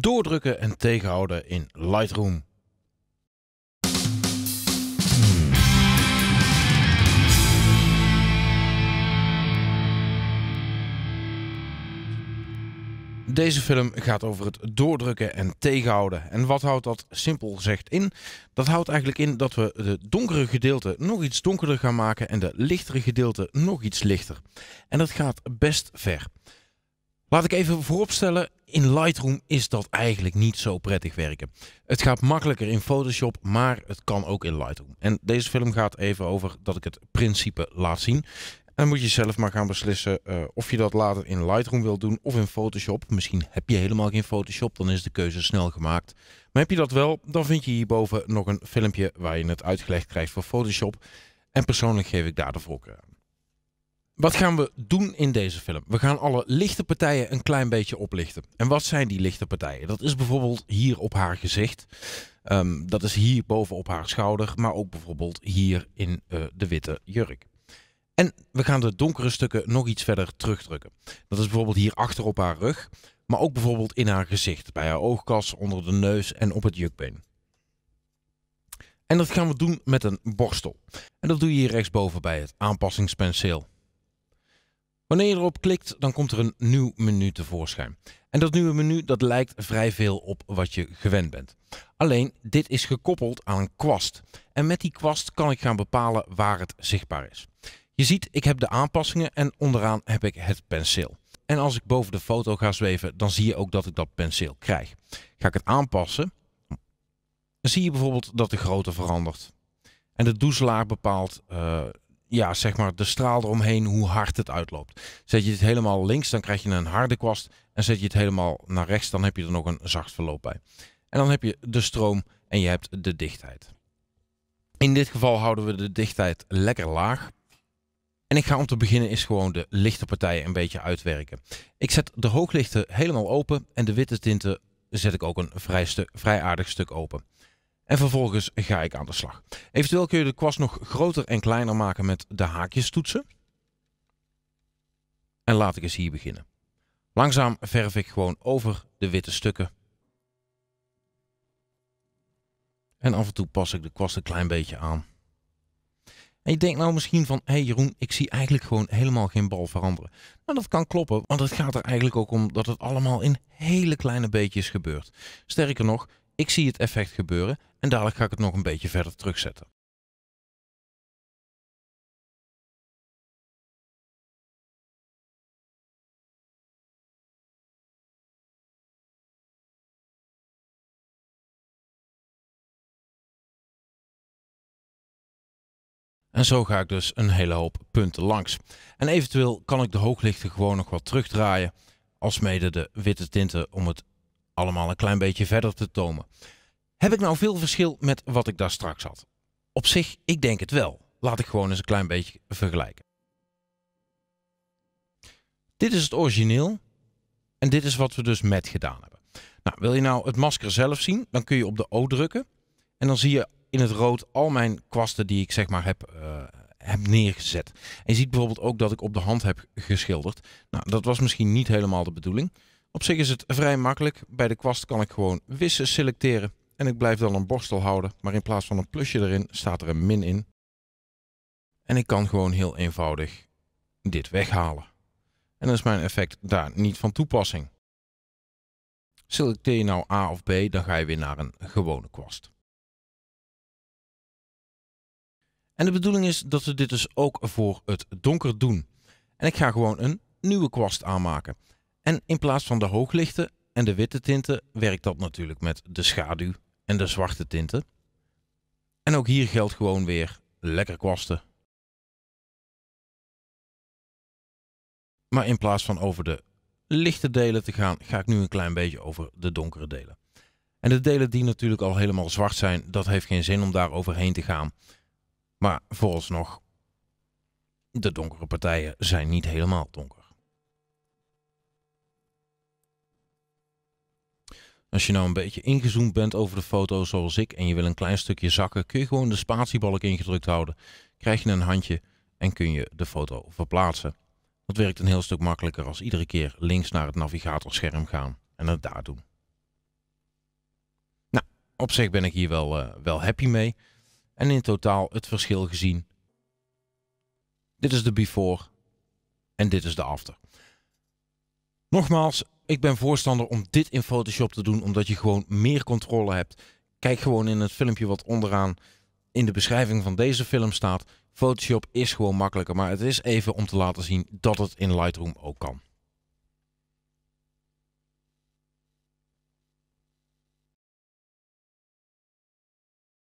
doordrukken en tegenhouden in Lightroom. Deze film gaat over het doordrukken en tegenhouden. En wat houdt dat simpel gezegd in? Dat houdt eigenlijk in dat we de donkere gedeelten nog iets donkerder gaan maken en de lichtere gedeelten nog iets lichter. En dat gaat best ver. Laat ik even vooropstellen, in Lightroom is dat eigenlijk niet zo prettig werken. Het gaat makkelijker in Photoshop, maar het kan ook in Lightroom. En deze film gaat even over dat ik het principe laat zien. En moet je zelf maar gaan beslissen eh, of je dat later in Lightroom wilt doen of in Photoshop. Misschien heb je helemaal geen Photoshop, dan is de keuze snel gemaakt. Maar heb je dat wel, dan vind je hierboven nog een filmpje waar je het uitgelegd krijgt voor Photoshop. En persoonlijk geef ik daar de voorkeur aan. Wat gaan we doen in deze film? We gaan alle lichte partijen een klein beetje oplichten. En wat zijn die lichte partijen? Dat is bijvoorbeeld hier op haar gezicht. Ehm, dat is hier boven op haar schouder. Maar ook bijvoorbeeld hier in eh, de witte jurk. En we gaan de donkere stukken nog iets verder terugdrukken. Dat is bijvoorbeeld hier achter op haar rug. Maar ook bijvoorbeeld in haar gezicht. Bij haar oogkas, onder de neus en op het jukbeen. En dat gaan we doen met een borstel. En dat doe je hier rechtsboven bij het aanpassingspenseel. Wanneer je erop klikt, dan komt er een nieuw menu tevoorschijn. En dat nieuwe menu dat lijkt vrij veel op wat je gewend bent. Alleen, dit is gekoppeld aan een kwast. En met die kwast kan ik gaan bepalen waar het zichtbaar is. Je ziet, ik heb de aanpassingen en onderaan heb ik het penseel. En als ik boven de foto ga zweven, dan zie je ook dat ik dat penseel krijg. Ga ik het aanpassen, dan zie je bijvoorbeeld dat de grootte verandert. En de doezelaar bepaalt eh, ja, zeg maar de straal eromheen, hoe hard het uitloopt. Zet je het helemaal links, dan krijg je een harde kwast. En zet je het helemaal naar rechts, dan heb je er nog een zacht verloop bij. En dan heb je de stroom en je hebt de dichtheid. In dit geval houden we de dichtheid lekker laag. En ik ga om te beginnen is gewoon de lichte partijen een beetje uitwerken. Ik zet de hooglichten helemaal open en de witte tinten zet ik ook een vrij, vrij aardig stuk open. En vervolgens ga ik aan de slag. Eventueel kun je de kwast nog groter en kleiner maken met de haakjes toetsen. En laat ik eens hier beginnen. Langzaam verf ik gewoon over de witte stukken. En af en toe pas ik de kwast een klein beetje aan. En je denkt nou misschien van, hé hey Jeroen, ik zie eigenlijk gewoon helemaal geen bal veranderen. Nou, dat kan kloppen, want het gaat er eigenlijk ook om dat het allemaal in hele kleine beetjes gebeurt. Sterker nog, ik zie het effect gebeuren en dadelijk ga ik het nog een beetje verder terugzetten. En zo ga ik dus een hele hoop punten langs. En eventueel kan ik de hooglichten gewoon nog wat terugdraaien, alsmede de witte tinten om het allemaal een klein beetje verder te tomen. Heb ik nou veel verschil met wat ik daar straks had? Op zich, ik denk het wel. Laat ik gewoon eens een klein beetje vergelijken. Dit is het origineel en dit is wat we dus met gedaan hebben. Nou, wil je nou het masker zelf zien, dan kun je op de O drukken. En dan zie je in het rood al mijn kwasten die ik zeg maar heb, eh, heb neergezet. En je ziet bijvoorbeeld ook dat ik op de hand heb geschilderd. Nou, dat was misschien niet helemaal de bedoeling. Op zich is het vrij makkelijk. Bij de kwast kan ik gewoon wissen selecteren en ik blijf dan een borstel houden, maar in plaats van een plusje erin staat er een min in. En ik kan gewoon heel eenvoudig dit weghalen. En dan is mijn effect daar niet van toepassing. Selecteer je nou A of B, dan ga je weer naar een gewone kwast. En de bedoeling is dat we dit dus ook voor het donker doen. En ik ga gewoon een nieuwe kwast aanmaken. En in plaats van de hooglichten en de witte tinten werkt dat natuurlijk met de schaduw en de zwarte tinten. En ook hier geldt gewoon weer lekker kwasten. Maar in plaats van over de lichte delen te gaan, ga ik nu een klein beetje over de donkere delen. En de delen die natuurlijk al helemaal zwart zijn, dat heeft geen zin om daar overheen te gaan. Maar vooralsnog, de donkere partijen zijn niet helemaal donker. Als je nou een beetje ingezoomd bent over de foto zoals ik en je wil een klein stukje zakken, kun je gewoon de spatiebalk ingedrukt houden. Krijg je een handje en kun je de foto verplaatsen. Dat werkt een heel stuk makkelijker als iedere keer links naar het navigatorscherm gaan en het daar doen. Nou, op zich ben ik hier wel, eh, wel happy mee. En in totaal het verschil gezien. Dit is de before en dit is de after. Nogmaals, ik ben voorstander om dit in Photoshop te doen, omdat je gewoon meer controle hebt. Kijk gewoon in het filmpje wat onderaan in de beschrijving van deze film staat. Photoshop is gewoon makkelijker, maar het is even om te laten zien dat het in Lightroom ook kan.